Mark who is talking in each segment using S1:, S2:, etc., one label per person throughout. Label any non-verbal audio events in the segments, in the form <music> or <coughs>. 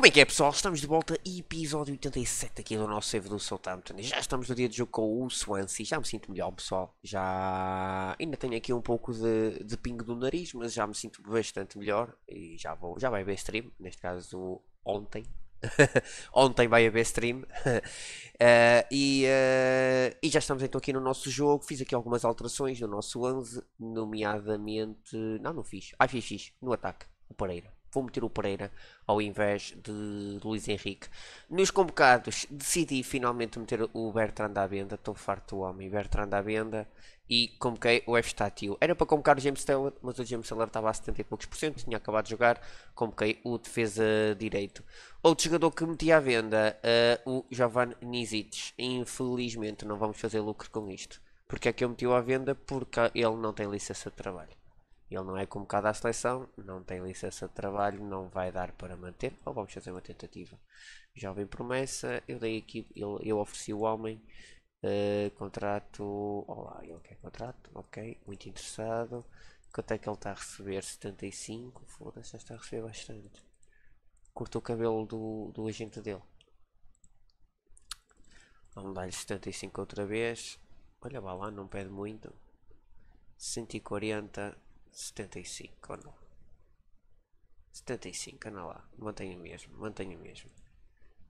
S1: Como é que é pessoal? Estamos de volta, episódio 87 aqui do nosso Save do Southampton. Já estamos no dia de jogo com o Swansea, já me sinto melhor pessoal. Já ainda tenho aqui um pouco de, de pingo do nariz, mas já me sinto bastante melhor e já, vou, já vai haver stream, neste caso ontem. <laughs> ontem vai haver stream. uh, <laughs> e, uh, e, já estamos então aqui no nosso jogo. Fiz aqui algumas alterações no nosso 11, nomeadamente. Não, não fiz. Ah, fiz, fiz. No ataque, o Pereira vou meter o Pereira ao invés de Luís Henrique. Nos convocados decidi finalmente meter o Bertrand à venda, estou farto do homem, Bertrand à venda e convoquei o Statio. Era para convocar o James Taylor, mas o James Taylor estava a 70 e poucos por cento, tinha acabado de jogar, convoquei o defesa direito. Outro jogador que meti à venda, uh, o Jovan Nizic. Infelizmente não vamos fazer lucro com isto. Porque é que eu meti-o à venda? Porque ele não tem licença de trabalho. Ele não é convocado à seleção, não tem licença de trabalho, não vai dar para manter, ou vamos fazer uma tentativa. Jovem promessa, eu dei aqui, eu, eu ofereci o homem, uh, contrato, olá, ele quer contrato, ok, muito interessado. Quanto é que ele está a receber? 75, foda-se, está a receber bastante. Cortou o cabelo do, do agente dele. Vamos dar-lhe 75 outra vez. Olha, vá lá, não pede muito. 140 75 ou não? 75, anda lá, mantenho mesmo, mantenho mesmo.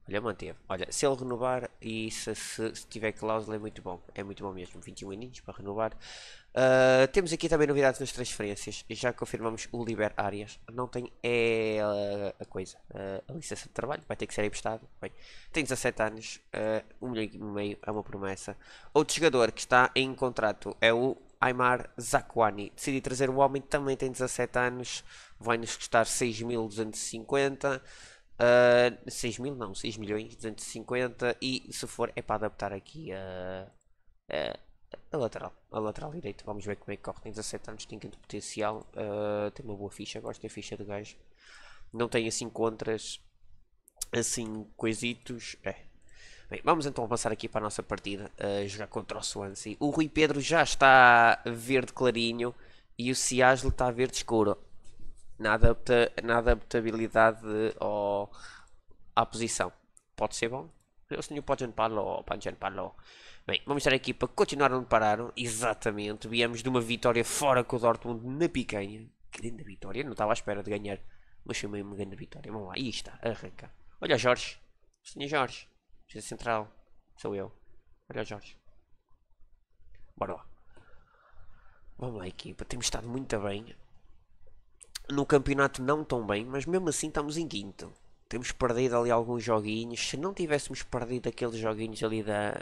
S1: Olha, manteve. Olha, se ele renovar e se, se, se tiver cláusula é muito bom. É muito bom mesmo. 21 aninhos para renovar. Uh, temos aqui também novidades nas transferências. Já confirmamos o Liber Arias. Não tem é, a, a coisa. Uh, a licença de trabalho. Vai ter que ser emprestado. Bem, tem 17 anos. Uh, um milhão e meio é uma promessa. Outro jogador que está em contrato é o Aymar Zakwani. Decidi trazer o homem, também tem 17 anos, vai-nos custar 6.250. Uh, 6 mil não, 6 milhões 250 e se for é para adaptar aqui a, a, a lateral, a lateral direita, vamos ver como é que corre, tem 17 anos, tem tanto potencial, uh, tem uma boa ficha, gosto da ficha de gajo, não tem assim contras, assim coisitos, é, Bem, vamos então passar aqui para a nossa partida, a eh, jogar contra o Swansea. O Rui Pedro já está verde clarinho e o Ciaslo está verde escuro. Na, adapta, na adaptabilidade ao, à posição. Pode ser bom? Eu senhor pode parlo, pode parlo. Bem, vamos estar aqui para continuar onde pararam. Exatamente, viemos de uma vitória fora com o Dortmund na picanha. Grande vitória, não estava à espera de ganhar. Mas foi uma grande vitória. Vamos lá, aí está, arranca. Olha Jorge, senhor Jorge. Defesa central sou eu. Olha o Jorge. Bora lá. Vamos lá, equipa. Temos estado muito bem. No campeonato não tão bem, mas mesmo assim estamos em quinto. Temos perdido ali alguns joguinhos. Se não tivéssemos perdido aqueles joguinhos ali da,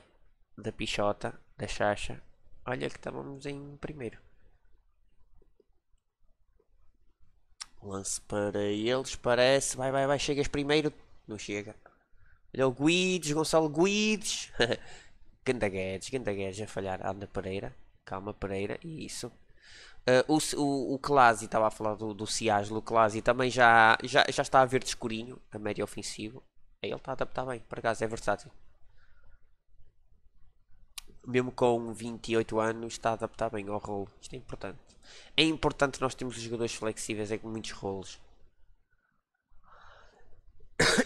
S1: da Pichota, da Chacha, olha que estávamos em primeiro. Lance para eles, parece. Vai, vai, vai. Chegas primeiro. Não chega. Olha o Guides, Gonçalo Guides. <laughs> Ganda Guedes, Ganda Guedes a falhar. Anda Pereira. Calma, Pereira. e Isso. Uh, o, Clássico estava a falar do, do Ciaslo. O Clássico também já, já, já está a ver de escurinho a média ofensivo. É, ele está a adaptar bem, por acaso, é versátil. Mesmo com 28 anos, está a adaptar bem ao rolo. Isto é importante. É importante nós termos os jogadores flexíveis é, com muitos rolos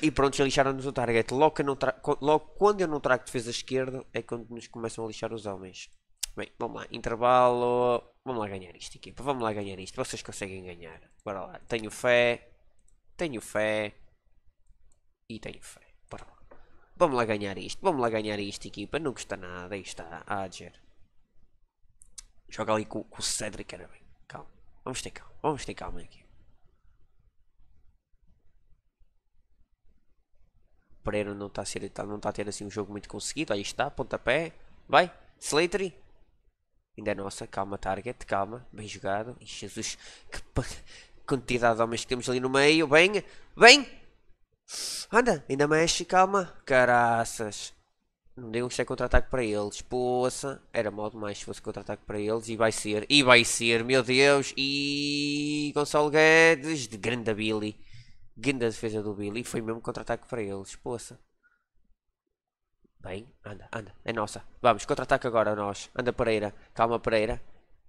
S1: e pronto, já lixaram-nos o target. Logo, eu não tra... Logo quando eu não trago defesa esquerda, é quando nos começam a lixar os homens. Bem, vamos lá, intervalo. Vamos lá ganhar isto, equipa. Vamos lá ganhar isto. Vocês conseguem ganhar. Bora lá. Tenho fé. Tenho fé. E tenho fé. Bora lá. Vamos lá ganhar isto. Vamos lá ganhar isto, equipa. Não custa nada. Aí está. Adger. Joga ali com, com o Cedric. Era bem. Calma. Vamos ter calma. Vamos ter calma aqui. Pereira não está a, ser, tá, não tá tendo ter assim um jogo muito conseguido. Aí está, pontapé. Vai, Slatery. Ainda é nossa, calma target, calma, bem jogado. Jesus, que quantidade de homens que temos ali no meio. Bem, bem. Anda, ainda mexe, calma. Caraças. Não deu um cheque contra-ataque para eles. Poça, era mal demais se fosse contra-ataque para eles. E vai ser, e vai ser, meu Deus. E Gonçalo Guedes, de grande Billy. Grande defesa do Billy. E foi mesmo contra-ataque para eles. Poça. Bem, anda, anda. É nossa. Vamos, contra-ataque agora nós. Anda Pereira. Calma Pereira.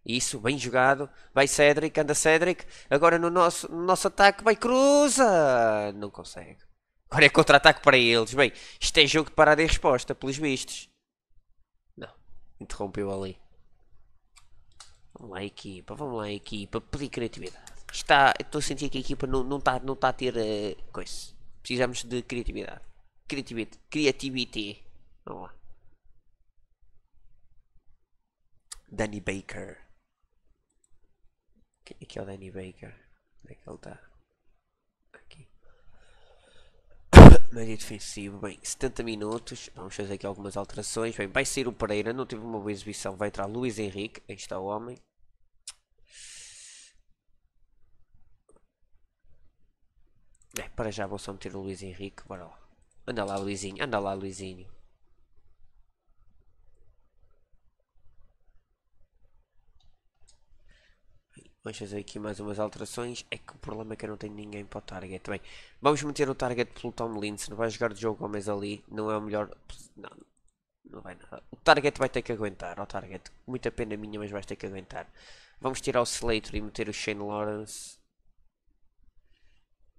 S1: Isso, bem jogado. Vai Cedric, anda Cedric. Agora no nosso, no nosso ataque vai Cruza. Não consegue. Agora é contra-ataque para eles. Bem, isto é jogo de parada e resposta, pelos vistos. Não, interrompeu ali. Vamos lá, equipa, vamos lá, equipa. Pedir criatividade está. Estou a sentir que a equipa não, não, está, não está a ter uh, coisa. Precisamos de criatividade. Criatividade. Criativity. Vamos lá. Danny Baker. Quem é que é o Danny Baker? Onde é que ele está? Aqui. <coughs> Média defensivo. Bem, 70 minutos. Vamos fazer aqui algumas alterações. Bem, vai sair o Pereira. Não teve uma boa exibição. Vai entrar Luiz Henrique. Aí está o homem. É, para já vou só meter o Luiz Henrique, bora lá. Anda lá Luizinho, anda lá Luizinho. Vamos fazer aqui mais umas alterações. É que o problema é que eu não tenho ninguém para o target. Bem, vamos meter o target pelo Tom Não Vai jogar de jogo homens ali. Não é o melhor. Não, não vai nada. O target vai ter que aguentar. O target. Muita pena minha, mas vais ter que aguentar. Vamos tirar o Slater e meter o Shane Lawrence.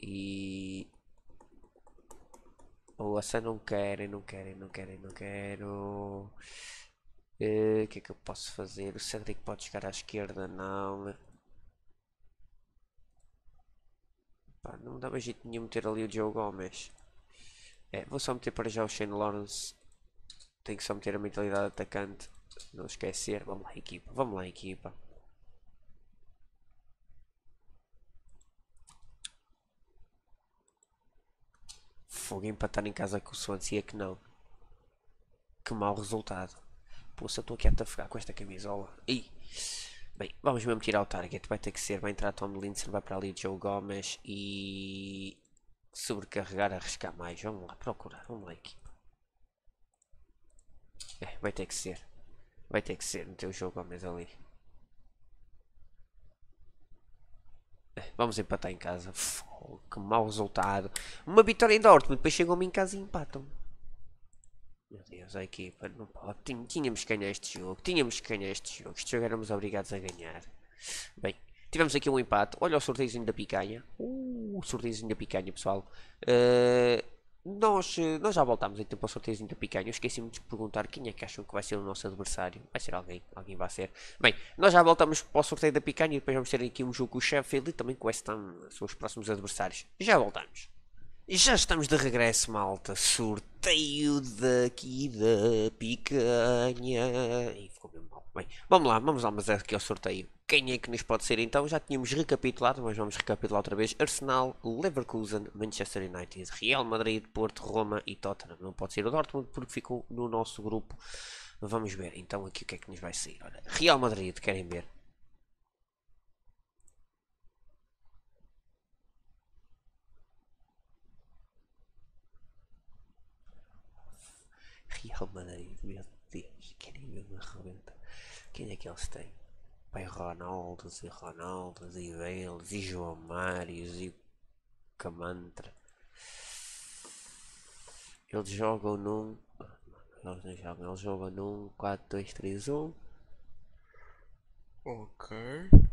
S1: E... Nossa, não querem, não querem, não querem, não quero... Eh, o uh, que é que eu posso fazer? O Cedric pode chegar à esquerda? Não. Pá, não mais jeito nenhum meter ali o Joe Gomes. É, vou só meter para já o Shane Lawrence. Tenho que só meter a mentalidade atacante. Não esquecer. Vamos lá, equipa. Vamos lá, equipa. Fogo empatar em casa com o Swansea é que não. Que mau resultado. Pô, se eu estou aqui a tafogar com esta camisola. Ih. Bem, vamos mesmo tirar o target. Vai ter que ser. Vai entrar Tom Lindsay, vai para ali Joe Gomes e. Sobrecarregar, arriscar mais. Vamos lá, procurar. Vamos lá, equipa. É, vai ter que ser. Vai ter que ser meter o Joe Gomes ali. Vamos empatar em casa. que mau resultado. Uma vitória em Dortmund, depois chegam-me em casa e empatam. Meu Deus, a equipa não pode. Tínhamos que ganhar este jogo. Tínhamos que ganhar este jogo. Este jogo éramos obrigados a ganhar. Bem, tivemos aqui um empate. Olha o sorteiozinho da picanha. Uh, o sorteiozinho da picanha, pessoal. Uh, nós, eh, nós já voltámos então para o sorteio da picanha. Eu esqueci-me de perguntar quem é que acham que vai ser o nosso adversário. Vai ser alguém, alguém vai ser. Bem, nós já voltamos para o sorteio da picanha e depois vamos ter aqui um jogo com o Sheffield e também com o West Ham, são os próximos adversários. Já voltamos. E já estamos de regresso, malta. Sorteio daqui da picanha. E ficou mesmo mal. Bem, vamos lá, vamos lá, mas é aqui ao sorteio. Quem é que nos pode ser então? Já tínhamos recapitulado, mas vamos recapitular outra vez. Arsenal, Leverkusen, Manchester United, Real Madrid, Porto, Roma e Tottenham. Não pode ser o Dortmund porque ficou no nosso grupo. Vamos ver então aqui o que é que nos vai sair. Olha, Real Madrid, querem ver? Real Madrid, meu Deus, querem me arrebentar. Quem é que eles têm? Pai Ronaldo, e Ronaldos e Bales e João Mários e Camantra. Eles jogam num. Eles não jogam, eles jogam num 4-2-3-1. Ok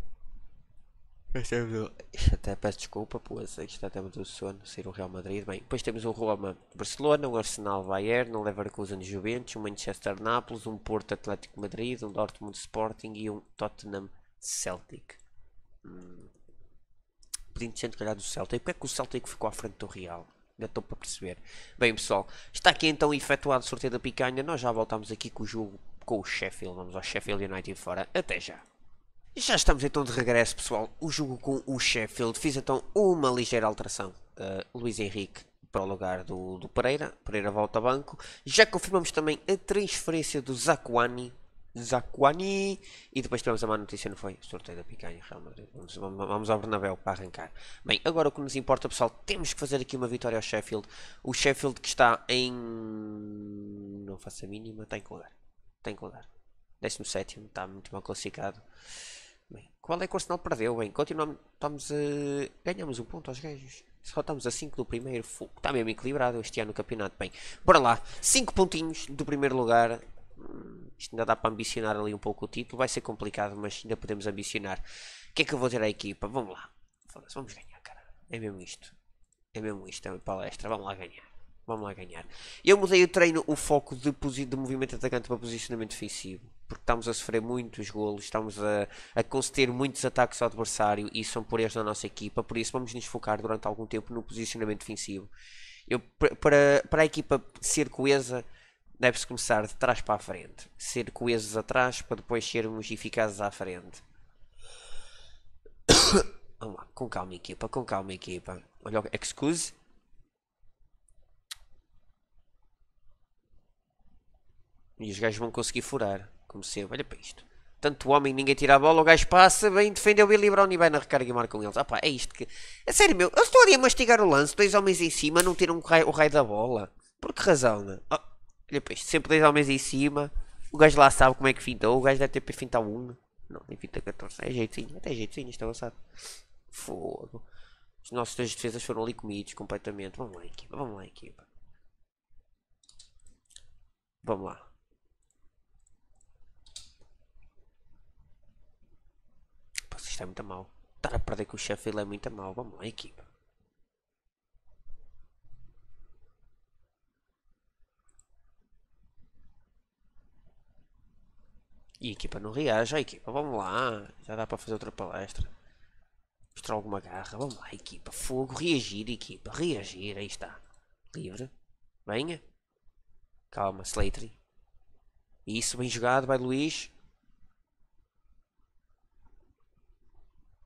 S1: até peço desculpa, pois isto até muito sono ser o Real Madrid. Bem, depois temos o Roma Barcelona, o Arsenal Bayern, o Leverkusen Juventus, o Manchester Nápoles, um Porto Atlético Madrid, um Dortmund Sporting e um Tottenham Celtic. Hum. Pedindo gente calhar do Celtic. Porquê é que o Celtic ficou à frente do Real? Ainda estou para perceber. Bem pessoal, está aqui então efetuado o sorteio da picanha. Nós já voltamos aqui com o jogo com o Sheffield. Vamos ao Sheffield United fora. Até já. Já estamos então de regresso, pessoal. O jogo com o Sheffield. Fiz então uma ligeira alteração. Uh, Luiz Henrique para o lugar do, do Pereira. Pereira volta ao banco. Já confirmamos também a transferência do Zacuani. Zacuani. E depois tivemos a má notícia, não foi? Sorteio da picanha, Real Madrid. Vamos, vamos ao Bernabéu para arrancar. Bem, agora o que nos importa, pessoal, temos que fazer aqui uma vitória ao Sheffield. O Sheffield que está em... Não faço a mínima. Tem que lugar. Tem que lugar. 17 está muito mal classificado. Bem, qual é que o Arsenal perdeu? Bem, continuamos, estamos a, eh, ganhamos um ponto aos gajos. Só estamos a 5 do primeiro. Está mesmo equilibrado este ano o campeonato. Bem, bora lá. 5 pontinhos do primeiro lugar. Hum, isto ainda dá para ambicionar ali um pouco o título. Vai ser complicado, mas ainda podemos ambicionar. O que é que eu vou dizer à equipa? Vamos lá. Vamos ganhar, cara. É mesmo isto. É mesmo isto. É uma palestra. Vamos lá ganhar. Vamos lá ganhar. Eu mudei o treino, o foco de, de movimento atacante para posicionamento defensivo porque estamos a sofrer muitos golos, estamos a, a conceder muitos ataques ao adversário e são por erros da nossa equipa, por isso vamos nos focar durante algum tempo no posicionamento defensivo. Eu, para, para a equipa ser coesa, deve-se começar de trás para a frente, ser coesos atrás para depois sermos eficazes à frente. <coughs> Vamos lá, com calma, equipa, com calma, equipa. Olha, excuse. E os gajos vão conseguir furar. Comecei, olha para isto. Tanto homem, ninguém tira a bola, o gajo passa, bem defendeu o Billy Brown e vai na recarga e marca com eles. Ah pá, é isto que... É sério, meu, eu estou ali a mastigar o lance, dois homens em cima, não tiram o raio, o raio da bola. Por que razão, né? Oh, olha para isto, sempre dois homens em cima, o gajo lá sabe como é que fintou, o gajo deve ter para fintar um. Não, tem finta 14, é jeitinho, até jeitinho, está é avançado. Fogo. Os nossos dois defesas foram ali comidos completamente. Vamos lá, equipa. Vamos lá, equipa. Vamos lá. Fox, isto é muito mal Estar a perder com o Sheffield é muito mal Vamos lá, equipa. E a equipa não reage. A equipa, vamos lá. Já dá para fazer outra palestra. Mostrar alguma garra. Vamos lá, equipa. Fogo. Reagir, equipa. Reagir. Aí está. Livre. Venha. Calma, Slater. Isso, bem jogado. Vai, Luís.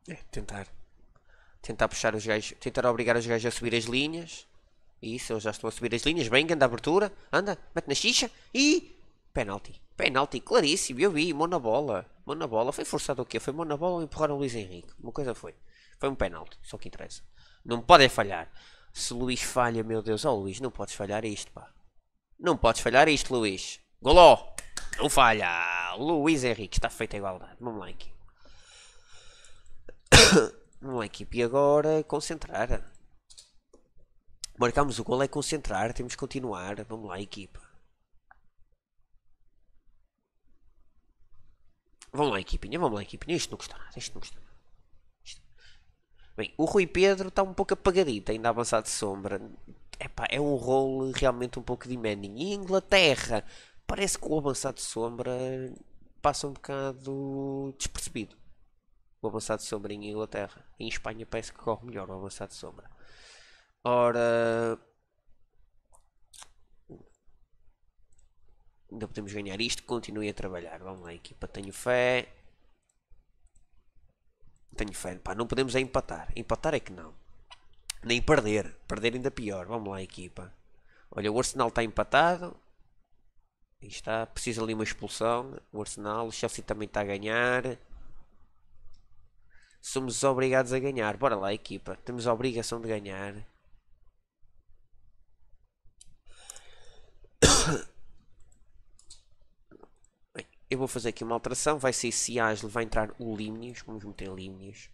S1: É, tentar. Tentar puxar os gajos. Tentar obrigar os gajos a subir as linhas. Isso, eles já estão a subir as linhas. Bem, grande abertura. Anda, mete na xixa. E. Penalti. Penalti, claríssimo. Eu vi, mão na bola. Mão na bola. Foi forçado o quê? Foi mão na bola ou empurraram o Luís Henrique? Uma coisa foi. Foi um penalti, só que interessa. Não podem falhar. Se Luís falha, meu Deus, ó oh, Luís, não podes falhar isto, pá. Não podes falhar isto, Luís. Goló! Não falha! Luís Henrique, está feita a igualdade. Vamos lá aqui. <coughs> uma equipe agora é concentrar. Marcamos o gol é concentrar, temos que continuar. Vamos lá, equipa. Vamos lá, equipinha, vamos lá, equipinha. Isto não custa nada, isto não custa Bem, o Rui Pedro está um pouco apagadito, ainda avançado de sombra. Epá, é um rol realmente um pouco de em Inglaterra, parece que o avançado de sombra passa um bocado despercebido. O avançado de sombra em Inglaterra. Em Espanha parece que corre melhor o avançado de sombra. Ora. Ainda podemos ganhar isto. Continue a trabalhar. Vamos lá, equipa. Tenho fé. Tenho fé. Pá, não podemos é empatar. Empatar é que não. Nem perder. Perder ainda pior. Vamos lá, equipa. Olha, o Arsenal está empatado. Aí está. Precisa ali uma expulsão. O Arsenal. O Chelsea também está a ganhar. Somos obrigados a ganhar. Bora lá, equipa. Temos a obrigação de ganhar. <coughs> eu vou fazer aqui uma alteração. Vai ser Ciasle, vai entrar o Limnius. Vamos meter Limnius.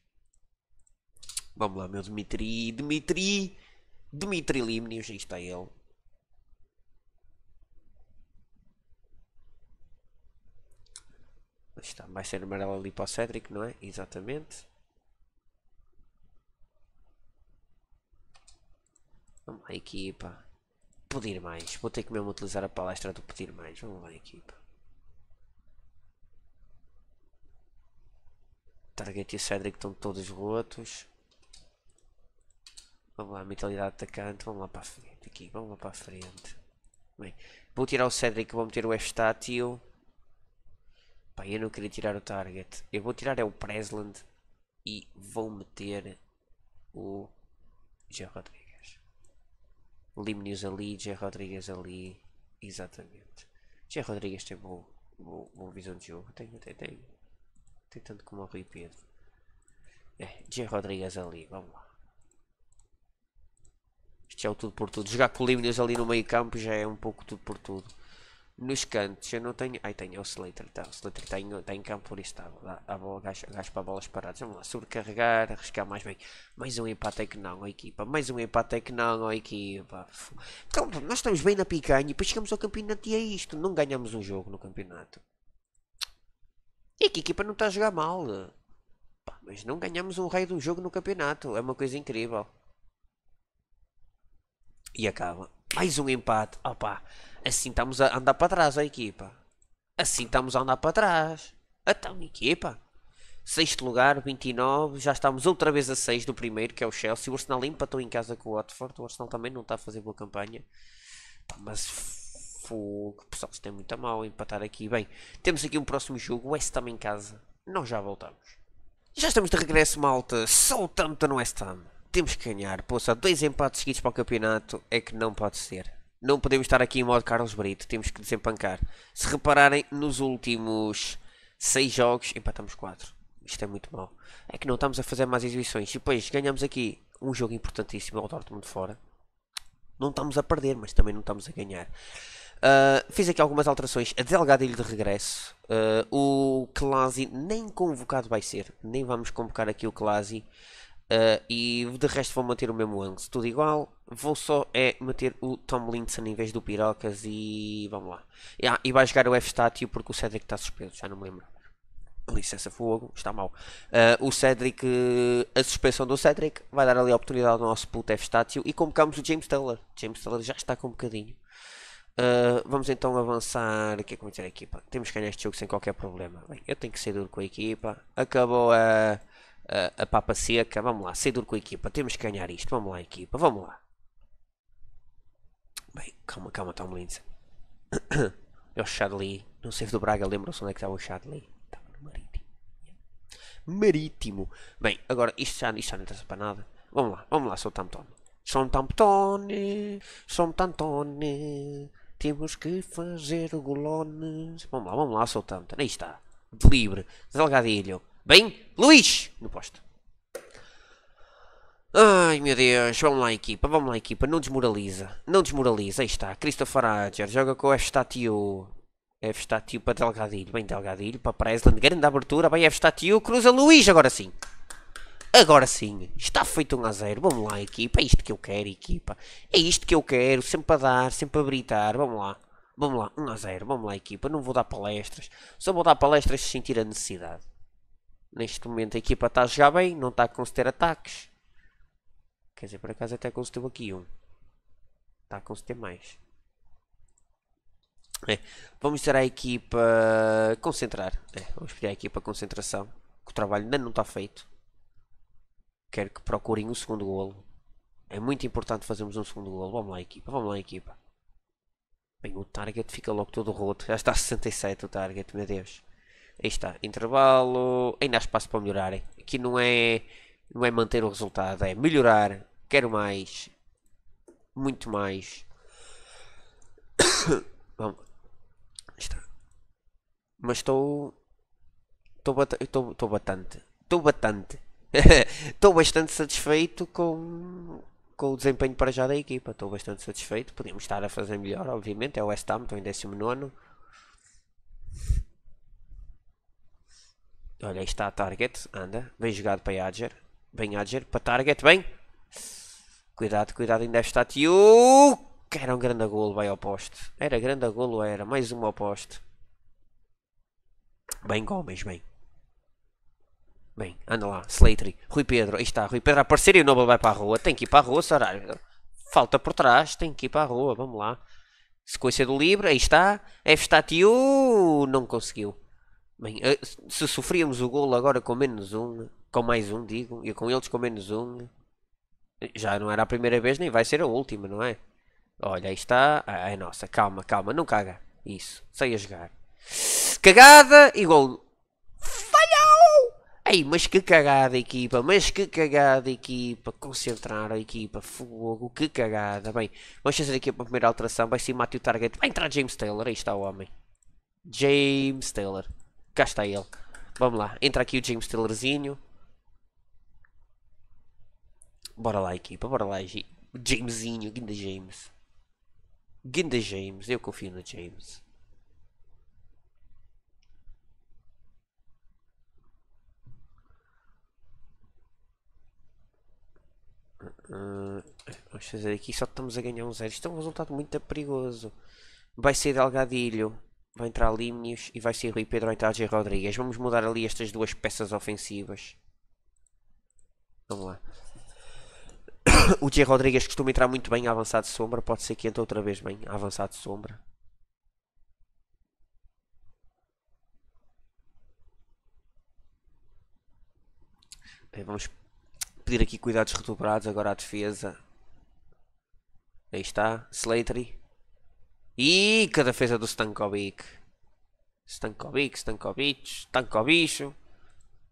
S1: Vamos lá, meu Dimitri. Dimitri. Dimitri Limnius. Aí está ele. Está, vai ser amarelo ali para o não é? Exatamente. Vamos lá, equipa. Pedir mais. Vou ter que mesmo utilizar a palestra do pedir mais. Vamos lá, equipa. Target e Cedric estão todos rotos. Vamos lá, mentalidade atacante. Vamos lá para a frente. equipa vamos lá para a frente. Bem, vou tirar o Cedric. Vou meter o F-Statio. Pá, eu não queria tirar o Target. Eu vou tirar é o Presland. E vou meter o Jean Rodrigues. Limnius ali, Jé Rodrigues ali, exatamente. Jé Rodrigues tem boa, boa, boa visão de jogo, tem, tem, tem, tem tanto como o Rui Pedro. É, Jé Rodrigues ali, vamos lá. Isto é o tudo por tudo. Jogar com o Limnius ali no meio campo já é um pouco tudo por tudo. Nos cantos eu não tenho. Ai, tenho é o Slater, tá? O Slater está em, tá em campo, por isso está a bola, gajo, para bolas paradas. Vamos lá, sobrecarregar, arriscar mais bem. Mais um empate é que não, ó equipa. Mais um empate é que não, ó equipa. Então, nós estamos bem na picanha e depois chegamos ao campeonato e é isto. Não ganhamos um jogo no campeonato. E que equipa não está a jogar mal. Pá, mas não ganhamos um raio de um jogo no campeonato. É uma coisa incrível. E acaba. Mais um empate. Opa. Oh, Assim estamos a andar para trás a equipa. Assim estamos a andar para trás. Então, equipa. Sexto lugar, 29. Já estamos outra vez a 6 do primeiro, que é o Chelsea. O Arsenal empatou em casa com o Watford. O Arsenal também não está a fazer boa campanha. Pá, mas fogo, pessoal, isto é muito mal empatar aqui. Bem, temos aqui um próximo jogo, West Ham em casa. Nós já voltamos. Já estamos de regresso, malta. Southampton West Ham. Temos que ganhar, há Dois empates seguidos para o campeonato é que não pode ser não podemos estar aqui em modo Carlos Brito, temos que desempancar. Se repararem, nos últimos 6 jogos, empatamos 4. Isto é muito mau. É que não estamos a fazer mais exibições. E depois ganhamos aqui um jogo importantíssimo ao é Dortmund fora. Não estamos a perder, mas também não estamos a ganhar. Uh, fiz aqui algumas alterações. A Delgadilho de regresso. Uh, o Klasi nem convocado vai ser. Nem vamos convocar aqui o Klasi. Uh, e de resto vou manter o mesmo ângulo, tudo igual. Vou só é meter o Tomlinson em vez do Pirocas e vamos lá. E, ah, e vai jogar o F-Statio porque o Cedric está suspenso, já não me lembro. Licença fogo, está mal. Uh, o Cedric, a suspensão do Cedric vai dar ali a oportunidade ao nosso puto F-Statio e convocamos o James Taylor. James Taylor já está com um bocadinho. Uh, vamos então avançar. O que é que vamos dizer a equipa? Temos que ganhar este jogo sem qualquer problema. Bem, eu tenho que ser duro com a equipa. Acabou a a, papa seca. Vamos lá, ser duro com a equipa. Temos que ganhar isto. Vamos lá, equipa. Vamos lá. Bem, calma, calma, Tom Lindsay. <coughs> É o Chadli. Não sei se do Braga lembram-se onde é que estava o Chadli. Estava no Marítimo. Marítimo. Bem, agora isto já, isto já não interessa para nada. Vamos lá, vamos lá, Southampton. Southampton, Southampton. Temos que fazer o Vamos lá, vamos lá, Southampton. Aí está. De livre. Delgadilho. Bem, Luís, no posto. Ai meu Deus, vamos lá equipa, vamos lá equipa, não desmoraliza, não desmoraliza, aí está, Christopher Adger, joga com o F Statio, F Statio para Delgadilho, bem Delgadilho para Presland, grande abertura, bem F Statio, cruza Luís, agora sim, agora sim, está feito 1 um a 0, vamos lá equipa, é isto que eu quero equipa, é isto que eu quero, sempre a dar, sempre a gritar, vamos lá, vamos lá, 1 um a 0, vamos lá equipa, não vou dar palestras, só vou dar palestras se sentir a necessidade. Neste momento a equipa está a jogar bem, não está a conceder ataques. Quer dizer, por acaso até concedeu aqui um. Está a conceder mais. É. Vamos ter a equipa concentrar. É. Vamos pedir à equipa concentração. Que o trabalho ainda não está feito. Quero que procurem o um segundo golo. É muito importante fazermos um segundo golo. Vamos lá, equipa. Vamos lá, equipa. Bem, o target fica logo todo roto. Já está a 67 o target, meu Deus. Aí está, intervalo, ainda há espaço para melhorarem. Aqui não é, não é manter o resultado, é melhorar. Quero mais, muito mais. <coughs> Bom, está. Mas estou. Estou bastante. Estou bastante. <laughs> Estou bastante satisfeito com, com o desempenho para já da equipa. Estou bastante satisfeito. Podíamos estar a fazer melhor, obviamente. É o West Ham, estou em 19. Olha, aí está a target. Anda. Bem jogado para Yadger. Bem Yadger. Para target. Bem. Cuidado, cuidado. Ainda está tio. Era um grande golo. Vai ao poste. Era grande golo. Era. Mais um ao poste. Bem Gomes. Bem. Bem. Anda lá. Slattery. Rui Pedro. Aí está. Rui Pedro a aparecer e o Nobel vai para a rua. Tem que ir para a rua, Saraiva. Falta por trás. Tem que ir para a rua. Vamos lá. Sequência do livre. Aí está. F está tio. Não conseguiu. Bem, eh, se sofríamos o golo agora com menos um, com mais um, digo, e com eles com menos um, já não era a primeira vez, nem vai ser a última, não é? Olha, aí está. Ai, nossa, calma, calma, não caga. Isso, sei a jogar. Cagada e golo. Falhou! Ei, mas que cagada, equipa, mas que cagada, equipa. Concentrar a equipa, fogo, que cagada. Bem, vamos fazer aqui a primeira alteração. Vai ser Matthew Target. Vai entrar James Taylor, aí está o homem. James Taylor. Cá está ele. Vamos lá. Entra aqui o James Tillerzinho. Bora lá, equipa. Bora lá, Jamesinho. Guinda James. Guinda James. Eu confio no James. Uh, vamos fazer aqui. Só estamos a ganhar um zero. Isto é um resultado muito perigoso. Vai ser Delgadilho. Vai entrar Limnius e vai ser Rui Pedro ou então Rodrigues. Vamos mudar ali estas duas peças ofensivas. Vamos lá. <coughs> O G. Rodrigues costuma entrar muito bem avançado de sombra. Pode ser que entre outra vez bem avançado de sombra. Vamos pedir aqui cuidados redobrados agora à defesa. Aí está. Slattery. E que defesa do Stankovic. Stankovic, Stankovic, Stankovic.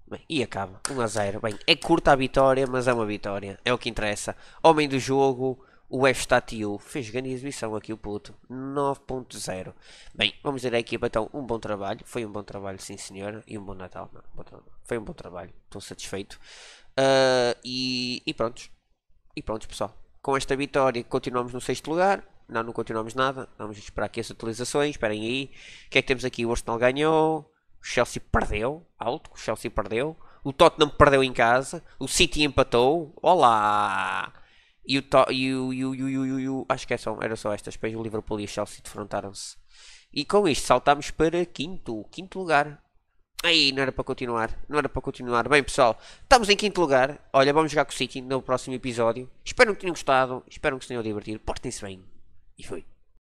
S1: Bem, e acaba. 1 a 0. Bem, é curta a vitória, mas é uma vitória. É o que interessa. Homem do jogo, o Efstatiu. Fez grande exibição aqui o puto. 9.0. Bem, vamos dizer à equipa então um bom trabalho. Foi um bom trabalho, sim senhora. E um bom Natal. Não, Foi um bom trabalho. Estou satisfeito. Uh, e, e pronto. E pronto, pessoal. Com esta vitória continuamos no sexto lugar. Não, não continuamos nada. Vamos esperar aqui as atualizações. Esperem aí. O que é que temos aqui? O Arsenal ganhou. O Chelsea perdeu. Alto. O Chelsea perdeu. O Tottenham perdeu em casa. O City empatou. Olá! E o, to e o, e o, e o, e o, Acho que é só, era só estas. Depois o Liverpool e o Chelsea defrontaram-se. E com isto saltámos para quinto. Quinto lugar. Aí, não era para continuar. Não era para continuar. Bem, pessoal, estamos em quinto lugar. Olha, vamos jogar com o City no próximo episódio. Espero que tenham gostado. Espero que se tenham divertido. Portem-se bem. il faut,